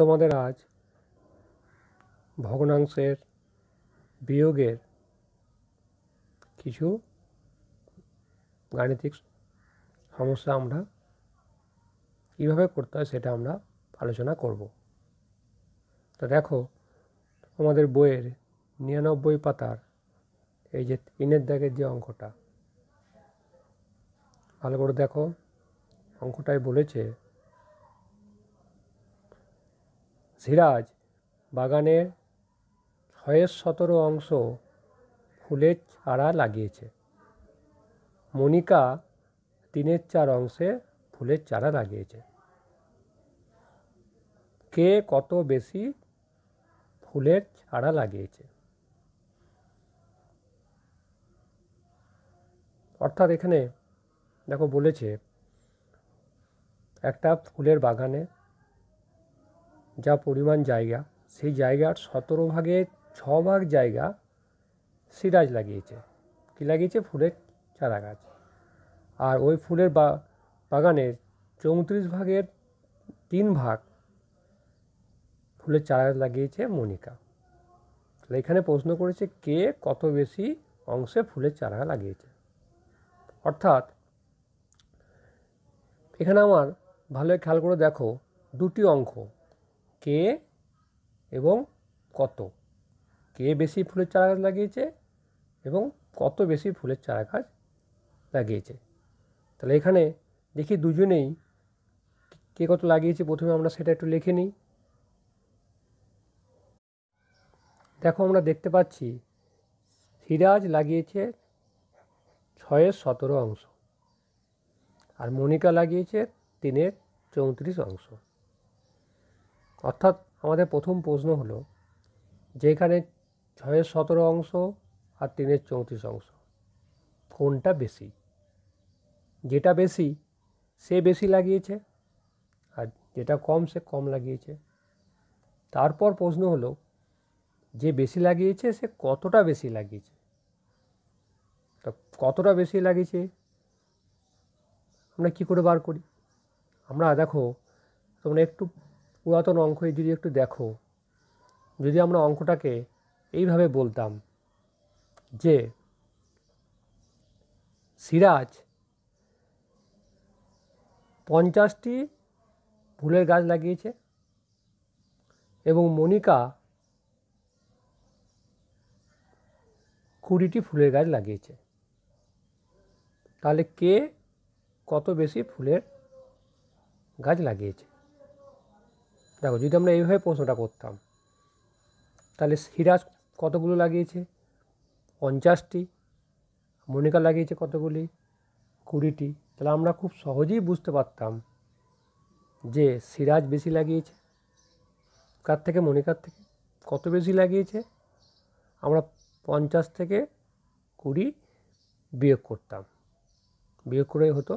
তোমাদের আজ ভগ্নাংশের বিয়োগের কিছু গাণিতিক সমস্যা আমরা কীভাবে করতে হয় সেটা আমরা আলোচনা করব তো দেখো আমাদের বইয়ের নিরানব্বই পাতার এই যে তিনের দাগের যে অঙ্কটা ভালো করে দেখো অঙ্কটাই বলেছে ঝিরাজ বাগানের ছয়ের সতেরো অংশ ফুলের চারা লাগিয়েছে মনিকা তিনের চার অংশে ফুলের চারা লাগিয়েছে কে কত বেশি ফুলের চারা লাগিয়েছে অর্থাৎ এখানে দেখো বলেছে একটা ফুলের বাগানে যা পরিমাণ জায়গা সেই জায়গার সতেরো ভাগে ছ ভাগ জায়গা সিরাজ লাগিয়েছে কী লাগিয়েছে ফুলের চারা গাছ আর ওই ফুলের বা বাগানের চৌত্রিশ ভাগের তিন ভাগ ফুলের চারা গাছ লাগিয়েছে মনিকা তাহলে এখানে প্রশ্ন করেছে কে কত বেশি অংশে ফুলের চারা লাগিয়েছে অর্থাৎ এখানে আমার ভালো খেয়াল করে দেখো দুটি অঙ্ক কে এবং কত কে বেশি ফুলের চারা গাছ লাগিয়েছে এবং কত বেশি ফুলের চারা গাছ লাগিয়েছে তাহলে এখানে দেখি দুজনেই কে কত লাগিয়েছে প্রথমে আমরা সেটা একটু লিখে নিই দেখো আমরা দেখতে পাচ্ছি সিরাজ লাগিয়েছে ছয়ের সতেরো অংশ আর মনিকা লাগিয়েছে তিনের চৌত্রিশ অংশ অর্থাৎ আমাদের প্রথম প্রশ্ন হলো যেখানে ছয়ের সতেরো অংশ আর তিনের চৌত্রিশ অংশ কোনটা বেশি যেটা বেশি সে বেশি লাগিয়েছে আর যেটা কম সে কম লাগিয়েছে তারপর প্রশ্ন হলো যে বেশি লাগিয়েছে সে কতটা বেশি লাগিয়েছে তা কতটা বেশি লাগিয়েছে আমরা কী করে বার করি আমরা দেখো তোমরা একটু পুরাতন অঙ্কই যদি একটু দেখো যদি আমরা অঙ্কটাকে এইভাবে বলতাম যে সিরাজ পঞ্চাশটি ফুলের গাছ লাগিয়েছে এবং মনিকা কুড়িটি ফুলের গাছ লাগিয়েছে তাহলে কে কত বেশি ফুলের গাছ লাগিয়েছে দেখো যদি আমরা এইভাবে প্রশ্নটা করতাম তাহলে সিরাজ কতগুলো লাগিয়েছে পঞ্চাশটি মনিকা লাগিয়েছে কতগুলি কুড়িটি তাহলে আমরা খুব সহজেই বুঝতে পারতাম যে সিরাজ বেশি লাগিয়েছে কার থেকে মনিকার থেকে কত বেশি লাগিয়েছে আমরা পঞ্চাশ থেকে কুড়ি বিয়োগ করতাম বিয়োগ করে হতো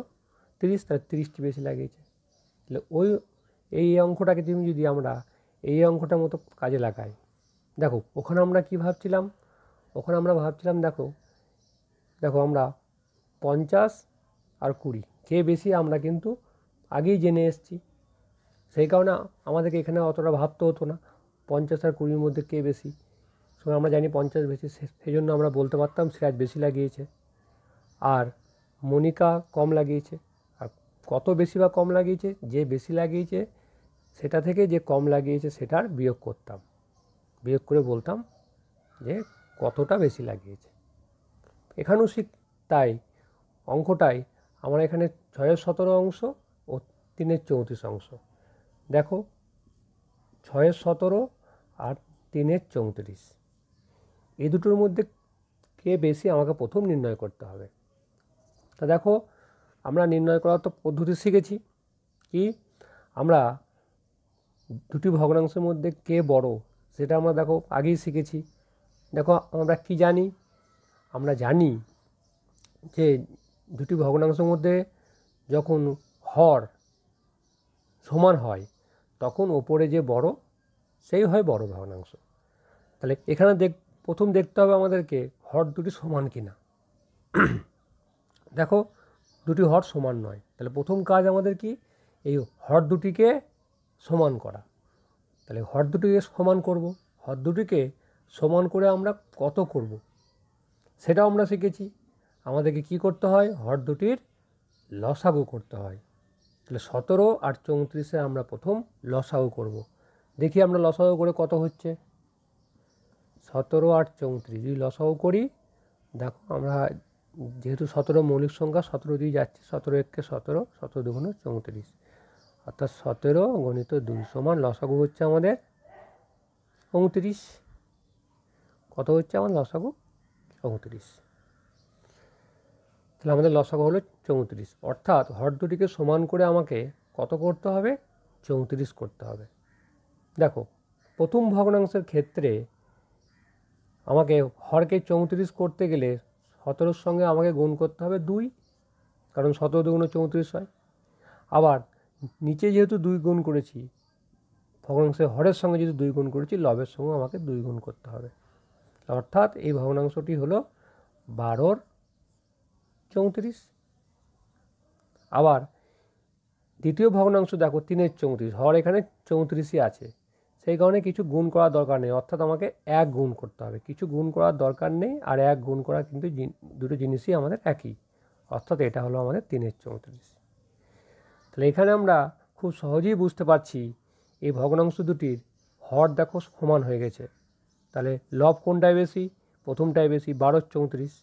তিরিশ তাহলে তিরিশটি বেশি লাগিয়েছে তাহলে ওই এই অঙ্কটাকে তুমি যদি আমরা এই অঙ্কটার মতো কাজে লাগাই দেখো ওখানে আমরা কি ভাবছিলাম ওখানে আমরা ভাবছিলাম দেখো দেখো আমরা পঞ্চাশ আর কুড়ি কে বেশি আমরা কিন্তু আগেই জেনে এসছি সেই কারণে আমাদেরকে এখানে অতটা ভাবতে হতো না পঞ্চাশ আর কুড়ির মধ্যে কে বেশি সময় আমরা জানি পঞ্চাশ বেশি সেই জন্য আমরা বলতে পারতাম সিরাজ বেশি লাগিয়েছে আর মনিকা কম লাগিয়েছে আর কত বেশি বা কম লাগিয়েছে যে বেশি লাগিয়েছে সেটা থেকে যে কম লাগিয়েছে সেটার বিয়োগ করতাম বিয়োগ করে বলতাম যে কতটা বেশি লাগিয়েছে এখানেও শিখ তাই অঙ্কটাই আমার এখানে ছয়ের সতেরো অংশ ও তিনের চৌত্রিশ অংশ দেখো ছয়ের সতেরো আর তিনের চৌত্রিশ এই দুটোর মধ্যে কে বেশি আমাকে প্রথম নির্ণয় করতে হবে তা দেখো আমরা নির্ণয় করার তো পদ্ধতি শিখেছি কি আমরা দুটি ভগ্নাংশের মধ্যে কে বড় সেটা আমরা দেখো আগেই শিখেছি দেখো আমরা কি জানি আমরা জানি যে দুটি ভগ্নাংশের মধ্যে যখন হর সমান হয় তখন ওপরে যে বড় সেই হয় বড় ভগ্নাংশ তাহলে এখানে দেখ প্রথম দেখতে হবে আমাদেরকে হর দুটি সমান কিনা দেখো দুটি হর সমান নয় তাহলে প্রথম কাজ আমাদের কি এই হর দুটিকে সমান করা তাহলে হর দুটিকে সমান করব হর দুটিকে সমান করে আমরা কত করব সেটাও আমরা শিখেছি আমাদেরকে কি করতে হয় হর দুটির লসাগু করতে হয় তাহলে সতেরো আর চৌত্রিশে আমরা প্রথম লসাগু করব। দেখি আমরা লসাগু করে কত হচ্ছে সতেরো আর চৌত্রিশ যদি লসাগু করি দেখো আমরা যেহেতু সতেরো মৌলিক সংখ্যা সতেরো দিয়ে যাচ্ছি সতেরো এককে সতেরো সতেরো দুগুণ চৌত্রিশ অর্থাৎ সতেরো গণিত দুই সমান লসাগু হচ্ছে আমাদের উনত্রিশ কত হচ্ছে আমার লসাগু চৌত্রিশ তাহলে আমাদের লসাগু হলো চৌত্রিশ অর্থাৎ হর দুটিকে সমান করে আমাকে কত করতে হবে চৌত্রিশ করতে হবে দেখো প্রথম ভগ্নাংশের ক্ষেত্রে আমাকে হরকে চৌত্রিশ করতে গেলে সতেরোর সঙ্গে আমাকে গুণ করতে হবে দুই কারণ সতেরো দুগুণ চৌত্রিশ হয় আবার নিচে যেহেতু দুই গুণ করেছি ভগ্নাংশে হরের সঙ্গে যদি দুই গুণ করেছি লবের সঙ্গে আমাকে দুই গুণ করতে হবে অর্থাৎ এই ভগ্নাংশটি হলো বারোর চৌত্রিশ আবার দ্বিতীয় ভগ্নাংশ দেখো তিনের চৌত্রিশ হর এখানে চৌত্রিশই আছে সেই কারণে কিছু গুণ করার দরকার নেই অর্থাৎ আমাকে এক গুণ করতে হবে কিছু গুণ করার দরকার নেই আর এক গুণ করা কিন্তু দুটো জিনিসই আমাদের একই অর্থাৎ এটা হলো আমাদের তিনের চৌত্রিশ তাহলে এখানে আমরা খুব সহজেই বুঝতে পারছি এই ভগ্নাংশ দুটির হর দেখো সমান হয়ে গেছে তাহলে লব কোনটায় বেশি প্রথমটায় বেশি বারো চৌত্রিশ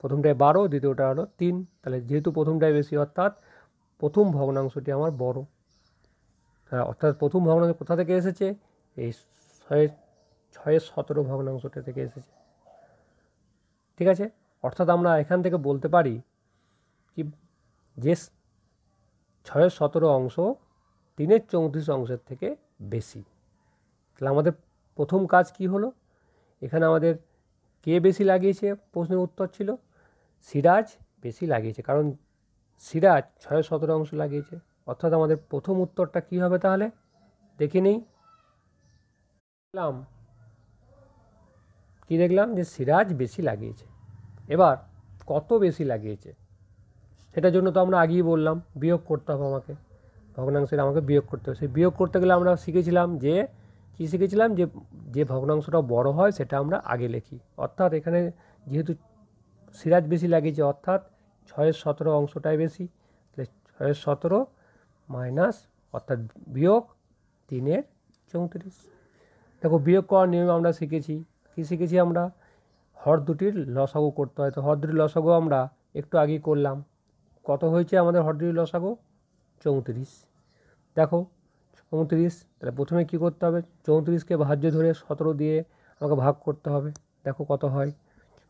প্রথমটায় বারো দ্বিতীয়টা হলো তিন তাহলে যেহেতু প্রথমটায় বেশি অর্থাৎ প্রথম ভগ্নাংশটি আমার বড় হ্যাঁ অর্থাৎ প্রথম ভগ্নাংশ কোথা থেকে এসেছে এই ছয় ছয়ের সতেরো ভগ্নাংশটা থেকে এসেছে ঠিক আছে অর্থাৎ আমরা এখান থেকে বলতে পারি কি যে ছয়ের সতেরো অংশ তিনের চৌত্রিশ অংশের থেকে বেশি তাহলে আমাদের প্রথম কাজ কি হলো এখানে আমাদের কে বেশি লাগিয়েছে প্রশ্নের উত্তর ছিল সিরাজ বেশি লাগিয়েছে কারণ সিরাজ ছয় সতেরো অংশ লাগিয়েছে অর্থাৎ আমাদের প্রথম উত্তরটা কি হবে তাহলে দেখে নিই দেখলাম কী দেখলাম যে সিরাজ বেশি লাগিয়েছে এবার কত বেশি লাগিয়েছে সেটার জন্য তো আমরা আগেই বললাম বিয়োগ করতে হবে আমাকে ভগ্নাংশের আমাকে বিয়োগ করতে হবে সেই বিয়োগ করতে গেলে আমরা শিখেছিলাম যে কী শিখেছিলাম যে যে ভগ্নাংশটা বড় হয় সেটা আমরা আগে লিখি অর্থাৎ এখানে যেহেতু সিরাজ বেশি লাগিয়েছে অর্থাৎ ছয়ের সতেরো অংশটাই বেশি তাহলে ছয়ের সতেরো মাইনাস অর্থাৎ বিয়োগ তিনের চৌত্রিশ দেখো বিয়োগ করার নিয়ম আমরা শিখেছি কী শিখেছি আমরা হর দুটির লসাগু করতে হয় তো হর দুটির লসাগু আমরা একটু আগেই করলাম কত হয়েছে আমাদের হরদুই লসাগো চৌত্রিশ দেখো চৌত্রিশ তাহলে প্রথমে কি করতে হবে চৌত্রিশকে ভাজ্য ধরে সতেরো দিয়ে আমাকে ভাগ করতে হবে দেখো কত হয়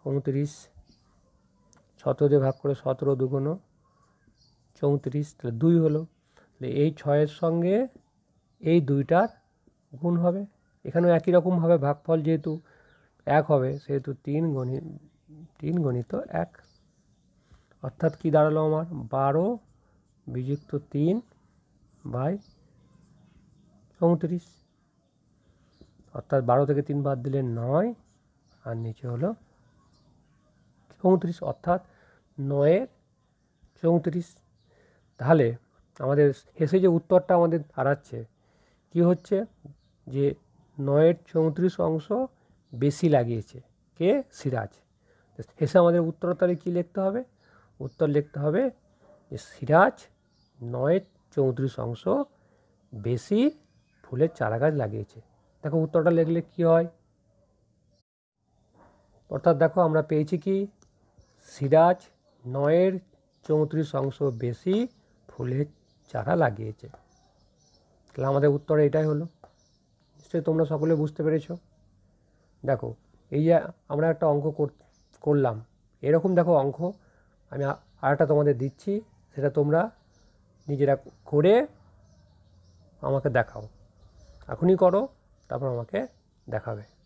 চৌত্রিশ সতেরো দিয়ে ভাগ করে সতেরো দুগুণো চৌত্রিশ তাহলে দুই হলো তাহলে এই ছয়ের সঙ্গে এই দুইটার গুণ হবে এখানেও একই রকমভাবে ভাগফল যেহেতু এক হবে সেহেতু তিন গণিত তিন গণিত এক অর্থাৎ কি দাঁড়ালো আমার বারো বিযুক্ত তিন বাই চৌত্রিশ অর্থাৎ বারো থেকে তিন বাদ দিলে নয় আর নিচে হলো চৌত্রিশ অর্থাৎ নয়ের চৌত্রিশ তাহলে আমাদের শেষে যে উত্তরটা আমাদের হারাচ্ছে কি হচ্ছে যে নয়ের চৌত্রিশ অংশ বেশি লাগিয়েছে কে সিরাজ শেষে আমাদের উত্তর তাহলে কী লিখতে হবে উত্তর লিখতে হবে যে সিরাজ নয় চৌত্রিশ অংশ বেশি ফুলের চারা গাছ লাগিয়েছে দেখো উত্তরটা লিখলে কি হয় অর্থাৎ দেখো আমরা পেয়েছি কি সিরাজ নয়ের চৌত্রিশ অংশ বেশি ফুলের চারা লাগিয়েছে তাহলে আমাদের উত্তর এটাই হলো নিশ্চয়ই তোমরা সকলে বুঝতে পেরেছ দেখো এই যে আমরা একটা অঙ্ক করলাম এরকম দেখো অঙ্ক আমি আরেকটা তোমাদের দিচ্ছি সেটা তোমরা নিজেরা করে আমাকে দেখাও এখনই করো তারপর আমাকে দেখাবে